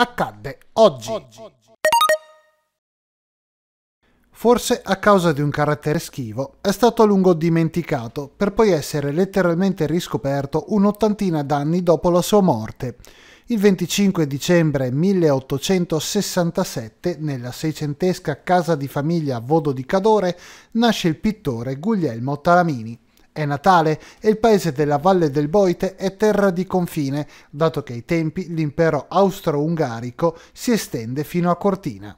accadde oggi. oggi. Forse a causa di un carattere schivo, è stato a lungo dimenticato, per poi essere letteralmente riscoperto un'ottantina d'anni dopo la sua morte, il 25 dicembre 1867, nella seicentesca casa di famiglia Vodo di Cadore, nasce il pittore Guglielmo Talamini. È Natale e il paese della Valle del Boite è terra di confine, dato che ai tempi l'impero austro-ungarico si estende fino a Cortina.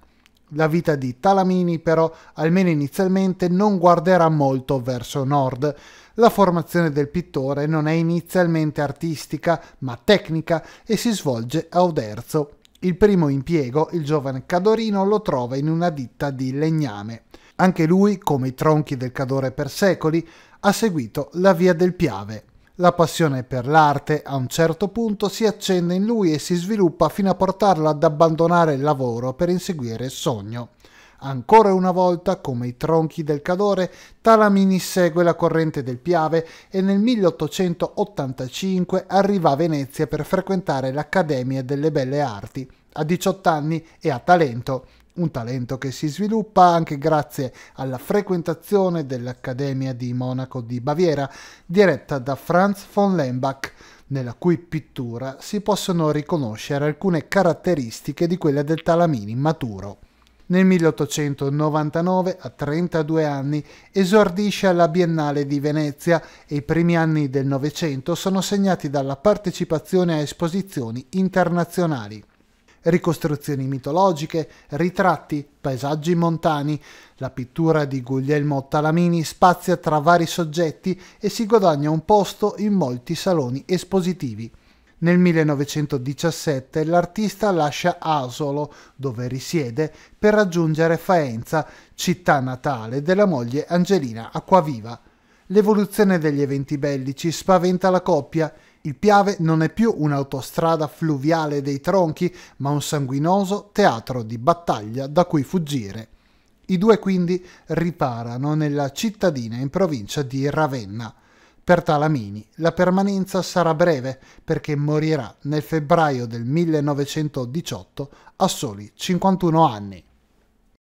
La vita di Talamini però, almeno inizialmente, non guarderà molto verso nord. La formazione del pittore non è inizialmente artistica, ma tecnica e si svolge a Oderzo. Il primo impiego, il giovane Cadorino, lo trova in una ditta di legname. Anche lui, come i tronchi del Cadore per secoli, ha seguito la via del Piave. La passione per l'arte a un certo punto si accende in lui e si sviluppa fino a portarlo ad abbandonare il lavoro per inseguire il sogno. Ancora una volta, come i tronchi del Cadore, Talamini segue la corrente del Piave e nel 1885 arriva a Venezia per frequentare l'Accademia delle Belle Arti. A 18 anni e a talento un talento che si sviluppa anche grazie alla frequentazione dell'Accademia di Monaco di Baviera, diretta da Franz von Lembach, nella cui pittura si possono riconoscere alcune caratteristiche di quella del Talamini maturo. Nel 1899, a 32 anni, esordisce alla Biennale di Venezia e i primi anni del Novecento sono segnati dalla partecipazione a esposizioni internazionali ricostruzioni mitologiche, ritratti, paesaggi montani. La pittura di Guglielmo Talamini spazia tra vari soggetti e si guadagna un posto in molti saloni espositivi. Nel 1917 l'artista lascia Asolo, dove risiede, per raggiungere Faenza, città natale della moglie Angelina Acquaviva. L'evoluzione degli eventi bellici spaventa la coppia. Il Piave non è più un'autostrada fluviale dei tronchi, ma un sanguinoso teatro di battaglia da cui fuggire. I due quindi riparano nella cittadina in provincia di Ravenna. Per Talamini la permanenza sarà breve perché morirà nel febbraio del 1918 a soli 51 anni.